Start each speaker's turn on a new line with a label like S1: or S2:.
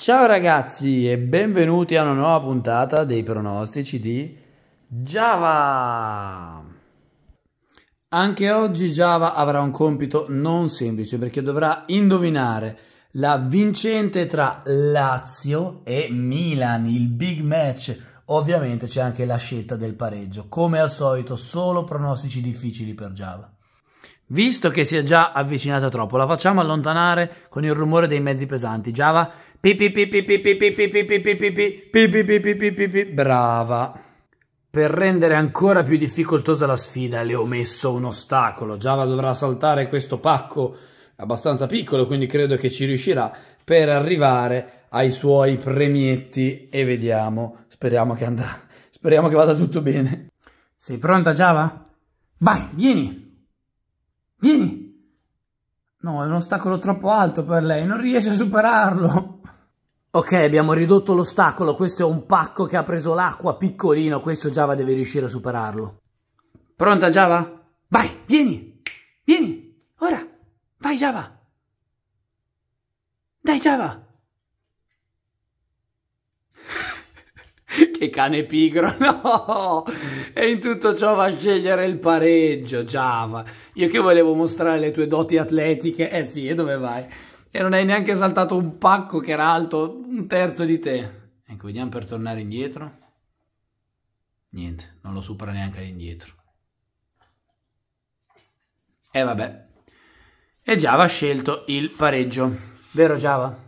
S1: Ciao ragazzi e benvenuti a una nuova puntata dei pronostici di Java. Anche oggi Java avrà un compito non semplice perché dovrà indovinare la vincente tra Lazio e Milan, il big match. Ovviamente c'è anche la scelta del pareggio. Come al solito, solo pronostici difficili per Java. Visto che si è già avvicinata troppo, la facciamo allontanare con il rumore dei mezzi pesanti. Java Brava. Per rendere ancora più difficoltosa la sfida le ho messo un ostacolo. Java dovrà saltare questo pacco abbastanza piccolo, quindi credo che ci riuscirà per arrivare ai suoi premietti e vediamo. Speriamo che andrà. Speriamo che vada tutto bene. Sei pronta Java? Vai, vieni. Vieni. No, è un ostacolo troppo alto per lei, non riesce a superarlo. Ok, abbiamo ridotto l'ostacolo, questo è un pacco che ha preso l'acqua piccolino, questo Java deve riuscire a superarlo. Pronta Java? Vai, vieni, vieni, ora, vai Java. Dai Java. che cane pigro, no! E in tutto ciò va a scegliere il pareggio, Java. Io che volevo mostrare le tue doti atletiche, eh sì, e dove vai? E non hai neanche saltato un pacco che era alto un terzo di te. Ecco, vediamo per tornare indietro. Niente, non lo supera neanche indietro. E vabbè. E Java ha scelto il pareggio. Vero Java?